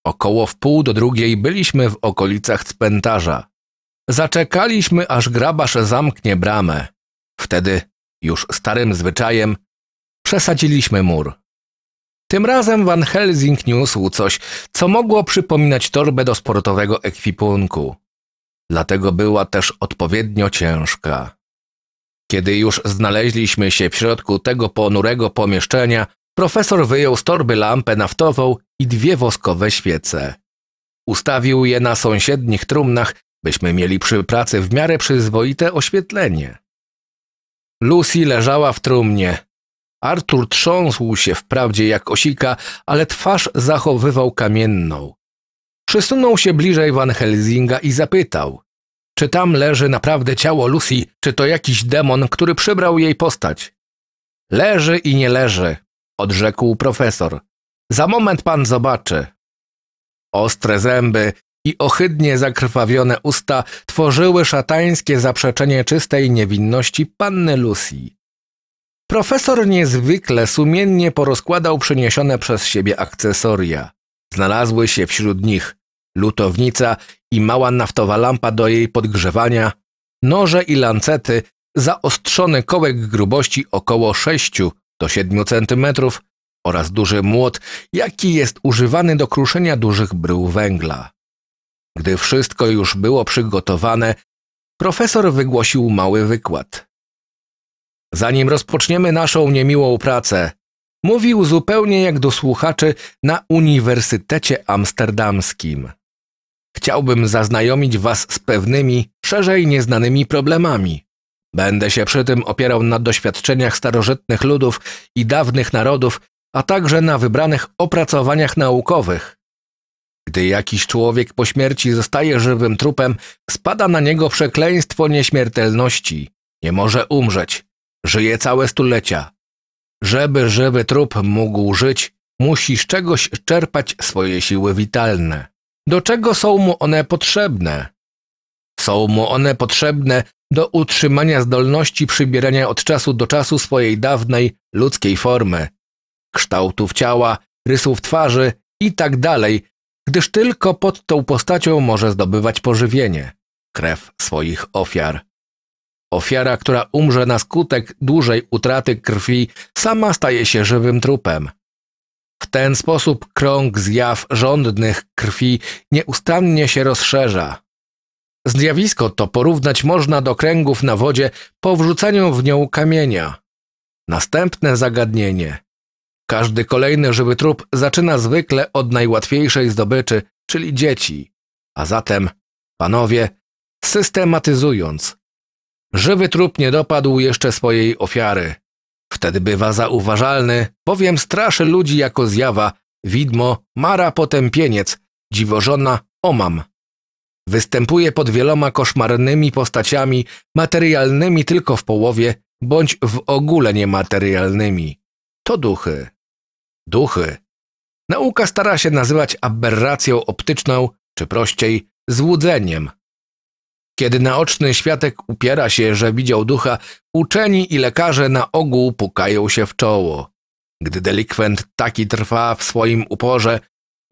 Około wpół do drugiej byliśmy w okolicach cmentarza. Zaczekaliśmy, aż grabarz zamknie bramę. Wtedy już starym zwyczajem, przesadziliśmy mur. Tym razem Van Helsing niósł coś, co mogło przypominać torbę do sportowego ekwipunku. Dlatego była też odpowiednio ciężka. Kiedy już znaleźliśmy się w środku tego ponurego pomieszczenia, profesor wyjął z torby lampę naftową i dwie woskowe świece. Ustawił je na sąsiednich trumnach, byśmy mieli przy pracy w miarę przyzwoite oświetlenie. Lucy leżała w trumnie. Artur trząsł się wprawdzie jak osika, ale twarz zachowywał kamienną. Przysunął się bliżej Van Helsinga i zapytał. Czy tam leży naprawdę ciało Lucy, czy to jakiś demon, który przybrał jej postać? Leży i nie leży, odrzekł profesor. Za moment pan zobaczy. Ostre zęby i ohydnie zakrwawione usta tworzyły szatańskie zaprzeczenie czystej niewinności panny Lucy. Profesor niezwykle sumiennie porozkładał przyniesione przez siebie akcesoria. Znalazły się wśród nich lutownica i mała naftowa lampa do jej podgrzewania, noże i lancety, zaostrzony kołek grubości około 6 do 7 cm oraz duży młot, jaki jest używany do kruszenia dużych brył węgla. Gdy wszystko już było przygotowane, profesor wygłosił mały wykład. Zanim rozpoczniemy naszą niemiłą pracę, mówił zupełnie jak do słuchaczy na Uniwersytecie Amsterdamskim. Chciałbym zaznajomić Was z pewnymi, szerzej nieznanymi problemami. Będę się przy tym opierał na doświadczeniach starożytnych ludów i dawnych narodów, a także na wybranych opracowaniach naukowych. Gdy jakiś człowiek po śmierci zostaje żywym trupem, spada na niego przekleństwo nieśmiertelności. Nie może umrzeć. Żyje całe stulecia. Żeby żywy trup mógł żyć, musi z czegoś czerpać swoje siły witalne. Do czego są mu one potrzebne? Są mu one potrzebne do utrzymania zdolności przybierania od czasu do czasu swojej dawnej ludzkiej formy, kształtów ciała, rysów twarzy i tak dalej, gdyż tylko pod tą postacią może zdobywać pożywienie, krew swoich ofiar. Ofiara, która umrze na skutek dużej utraty krwi, sama staje się żywym trupem. W ten sposób krąg zjaw żądnych krwi nieustannie się rozszerza. Zjawisko to porównać można do kręgów na wodzie po wrzuceniu w nią kamienia. Następne zagadnienie. Każdy kolejny żywy trup zaczyna zwykle od najłatwiejszej zdobyczy, czyli dzieci. A zatem, panowie, systematyzując, żywy trup nie dopadł jeszcze swojej ofiary. Wtedy bywa zauważalny, bowiem straszy ludzi jako zjawa, widmo, mara potępieniec, dziwożona, omam. Występuje pod wieloma koszmarnymi postaciami, materialnymi tylko w połowie, bądź w ogóle niematerialnymi. To duchy duchy. Nauka stara się nazywać aberracją optyczną, czy prościej złudzeniem. Kiedy naoczny światek upiera się, że widział ducha, uczeni i lekarze na ogół pukają się w czoło. Gdy delikwent taki trwa w swoim uporze,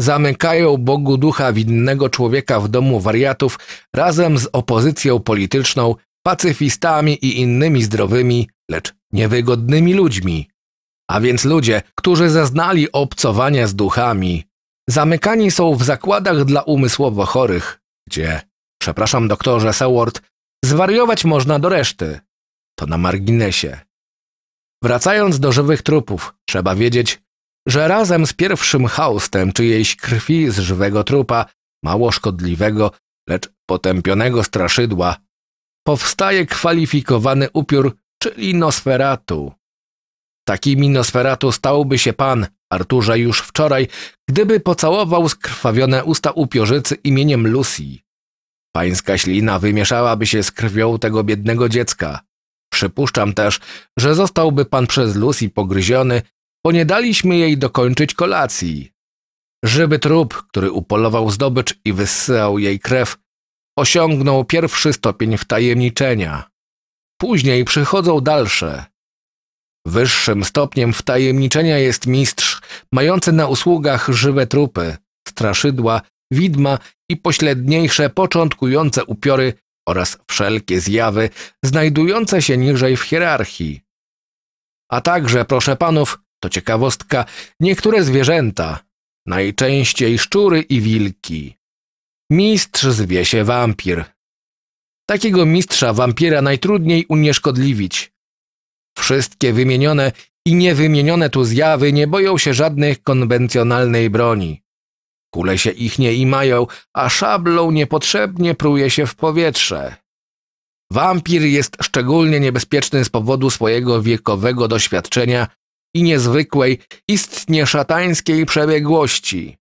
zamykają Bogu ducha winnego człowieka w domu wariatów razem z opozycją polityczną, pacyfistami i innymi zdrowymi, lecz niewygodnymi ludźmi a więc ludzie, którzy zaznali obcowania z duchami, zamykani są w zakładach dla umysłowo chorych, gdzie, przepraszam doktorze Seward, zwariować można do reszty. To na marginesie. Wracając do żywych trupów, trzeba wiedzieć, że razem z pierwszym haustem czyjejś krwi z żywego trupa, mało szkodliwego, lecz potępionego straszydła, powstaje kwalifikowany upiór, czyli nosferatu. Takimi Nosferatu stałby się pan, Arturze, już wczoraj, gdyby pocałował skrwawione usta upiorzycy imieniem Lucy. Pańska ślina wymieszałaby się z krwią tego biednego dziecka. Przypuszczam też, że zostałby pan przez Lucy pogryziony, bo nie daliśmy jej dokończyć kolacji. Żywy trup, który upolował zdobycz i wysyłał jej krew, osiągnął pierwszy stopień wtajemniczenia. Później przychodzą dalsze. Wyższym stopniem wtajemniczenia jest mistrz, mający na usługach żywe trupy, straszydła, widma i pośledniejsze początkujące upiory oraz wszelkie zjawy znajdujące się niżej w hierarchii. A także, proszę panów, to ciekawostka, niektóre zwierzęta, najczęściej szczury i wilki. Mistrz zwie się wampir. Takiego mistrza wampira najtrudniej unieszkodliwić. Wszystkie wymienione i niewymienione tu zjawy nie boją się żadnych konwencjonalnej broni. Kule się ich nie imają, a szablą niepotrzebnie pruje się w powietrze. Wampir jest szczególnie niebezpieczny z powodu swojego wiekowego doświadczenia i niezwykłej, istnie szatańskiej przebiegłości.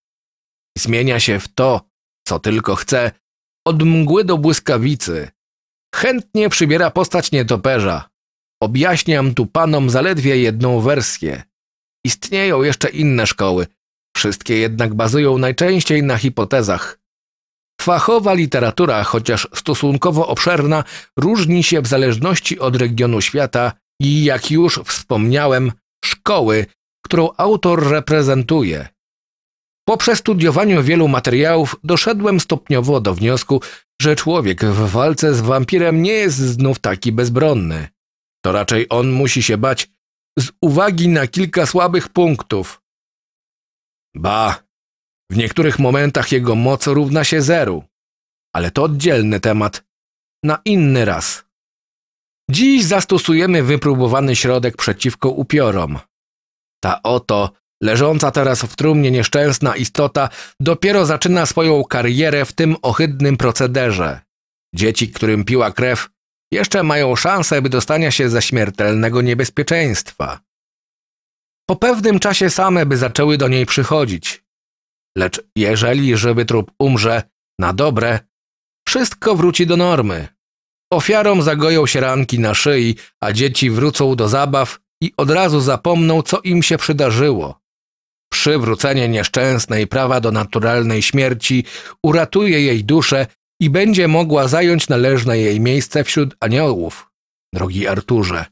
Zmienia się w to, co tylko chce, od mgły do błyskawicy. Chętnie przybiera postać nietoperza, Objaśniam tu panom zaledwie jedną wersję. Istnieją jeszcze inne szkoły, wszystkie jednak bazują najczęściej na hipotezach. Fachowa literatura, chociaż stosunkowo obszerna, różni się w zależności od regionu świata i, jak już wspomniałem, szkoły, którą autor reprezentuje. Po przestudiowaniu wielu materiałów doszedłem stopniowo do wniosku, że człowiek w walce z wampirem nie jest znów taki bezbronny. To raczej on musi się bać z uwagi na kilka słabych punktów. Ba, w niektórych momentach jego moc równa się zeru, ale to oddzielny temat, na inny raz. Dziś zastosujemy wypróbowany środek przeciwko upiorom. Ta oto, leżąca teraz w trumnie nieszczęsna istota, dopiero zaczyna swoją karierę w tym ohydnym procederze. Dzieci, którym piła krew, jeszcze mają szansę wydostania się ze śmiertelnego niebezpieczeństwa. Po pewnym czasie same by zaczęły do niej przychodzić. Lecz jeżeli żywy trup umrze na dobre, wszystko wróci do normy. Ofiarom zagoją się ranki na szyi, a dzieci wrócą do zabaw i od razu zapomną, co im się przydarzyło. Przywrócenie nieszczęsnej prawa do naturalnej śmierci uratuje jej duszę i będzie mogła zająć należne jej miejsce wśród aniołów, drogi Arturze.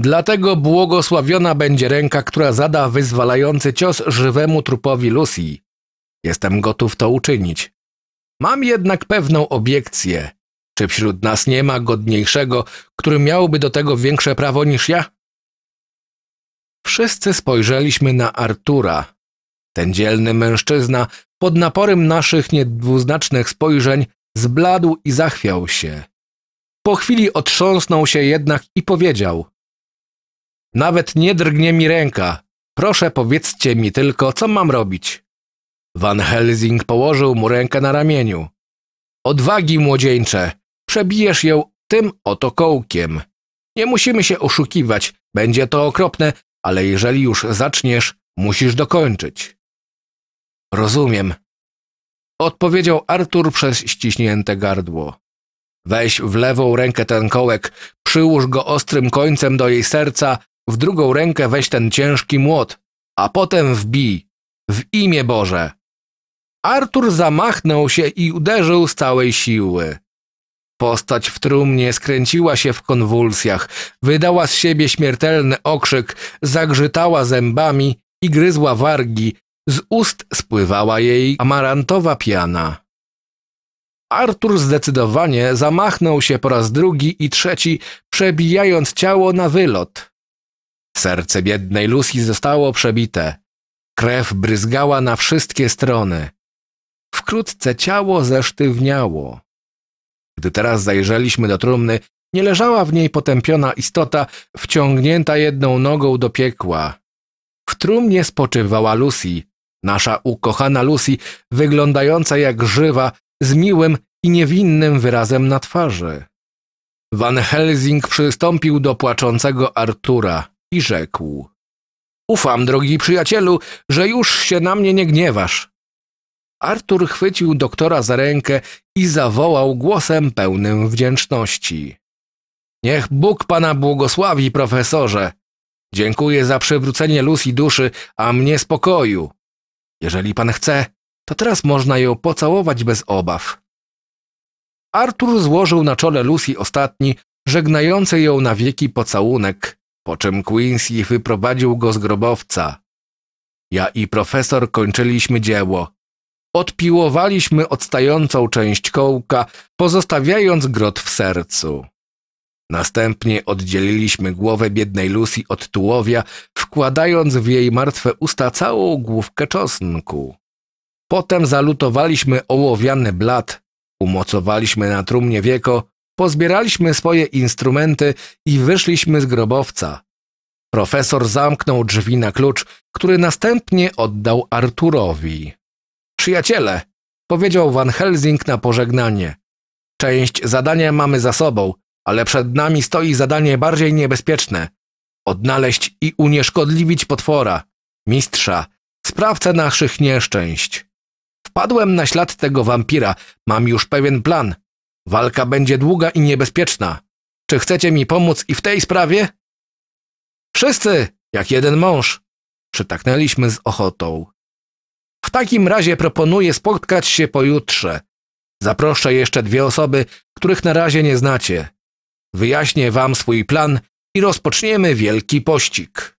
Dlatego błogosławiona będzie ręka, która zada wyzwalający cios żywemu trupowi Lucy. Jestem gotów to uczynić. Mam jednak pewną obiekcję. Czy wśród nas nie ma godniejszego, który miałby do tego większe prawo niż ja? Wszyscy spojrzeliśmy na Artura. Ten dzielny mężczyzna pod naporem naszych niedwuznacznych spojrzeń Zbladł i zachwiał się. Po chwili otrząsnął się jednak i powiedział: Nawet nie drgnie mi ręka. Proszę, powiedzcie mi tylko, co mam robić. Van Helsing położył mu rękę na ramieniu. Odwagi, młodzieńcze, przebijesz ją tym oto kołkiem. Nie musimy się oszukiwać, będzie to okropne, ale jeżeli już zaczniesz, musisz dokończyć. Rozumiem, Odpowiedział Artur przez ściśnięte gardło. Weź w lewą rękę ten kołek, przyłóż go ostrym końcem do jej serca, w drugą rękę weź ten ciężki młot, a potem wbij. W imię Boże! Artur zamachnął się i uderzył z całej siły. Postać w trumnie skręciła się w konwulsjach, wydała z siebie śmiertelny okrzyk, zagrzytała zębami i gryzła wargi, z ust spływała jej amarantowa piana. Artur zdecydowanie zamachnął się po raz drugi i trzeci, przebijając ciało na wylot. Serce biednej Lucy zostało przebite. Krew bryzgała na wszystkie strony. Wkrótce ciało zesztywniało. Gdy teraz zajrzeliśmy do trumny, nie leżała w niej potępiona istota, wciągnięta jedną nogą do piekła. W trumnie spoczywała Lucy, Nasza ukochana Lucy, wyglądająca jak żywa, z miłym i niewinnym wyrazem na twarzy. Van Helsing przystąpił do płaczącego Artura i rzekł: Ufam, drogi przyjacielu, że już się na mnie nie gniewasz. Artur chwycił doktora za rękę i zawołał głosem pełnym wdzięczności. Niech Bóg pana błogosławi, profesorze. Dziękuję za przywrócenie Lucy duszy, a mnie spokoju. Jeżeli pan chce, to teraz można ją pocałować bez obaw. Artur złożył na czole Lucy ostatni, żegnający ją na wieki pocałunek, po czym Quincy wyprowadził go z grobowca. Ja i profesor kończyliśmy dzieło. Odpiłowaliśmy odstającą część kołka, pozostawiając grot w sercu. Następnie oddzieliliśmy głowę biednej Lucy od tułowia, wkładając w jej martwe usta całą główkę czosnku. Potem zalutowaliśmy ołowiany blat, umocowaliśmy na trumnie wieko, pozbieraliśmy swoje instrumenty i wyszliśmy z grobowca. Profesor zamknął drzwi na klucz, który następnie oddał Arturowi. Przyjaciele, powiedział Van Helsing na pożegnanie. Część zadania mamy za sobą, ale przed nami stoi zadanie bardziej niebezpieczne. Odnaleźć i unieszkodliwić potwora, mistrza, sprawcę naszych nieszczęść. Wpadłem na ślad tego wampira, mam już pewien plan. Walka będzie długa i niebezpieczna. Czy chcecie mi pomóc i w tej sprawie? Wszyscy, jak jeden mąż, przytaknęliśmy z ochotą. W takim razie proponuję spotkać się pojutrze. Zaproszę jeszcze dwie osoby, których na razie nie znacie. Wyjaśnię wam swój plan i rozpoczniemy wielki pościg.